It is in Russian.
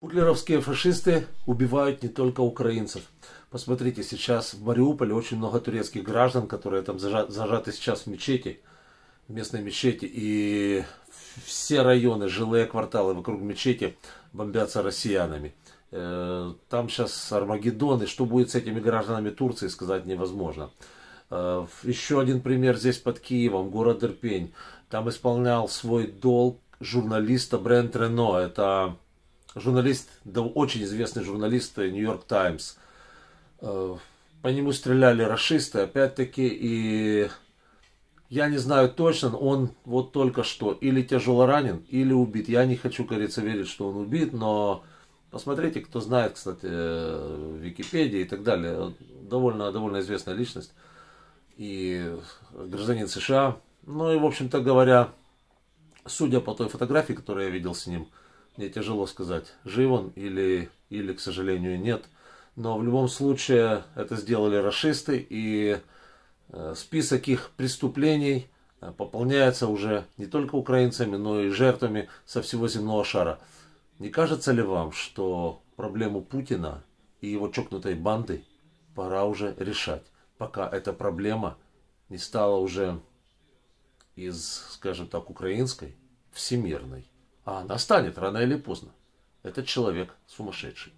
Путлеровские фашисты убивают не только украинцев. Посмотрите, сейчас в Мариуполе очень много турецких граждан, которые там зажаты, сейчас в мечети, в местной мечети. И все районы, жилые кварталы вокруг мечети бомбятся россиянами. Э, там сейчас Армагеддон, и что будет с этими гражданами Турции, сказать невозможно. Э, еще один пример здесь под Киевом, город Ирпень. Там исполнял свой долг журналиста Брент Рено. Это журналист, да, очень известный журналист Нью-Йорк э, Таймс. Э, по нему стреляли расисты, опять-таки, и я не знаю точно, он вот только что или тяжело ранен, или убит. Я не хочу, говорится, верить, что он убит, но посмотрите, кто знает, кстати, э, Википедии и так далее. Довольно, довольно известная личность и гражданин США. Ну и, в общем-то говоря, судя по той фотографии, которую я видел с ним, мне тяжело сказать, жив он или, или, к сожалению, нет. Но в любом случае это сделали расисты, и э, список их преступлений э, пополняется уже не только украинцами, но и жертвами со всего земного шара. Не кажется ли вам, что проблему Путина и его чокнутой банды пора уже решать, пока эта проблема не стала уже из, скажем так, украинской всемирной? А она станет рано или поздно. Этот человек сумасшедший.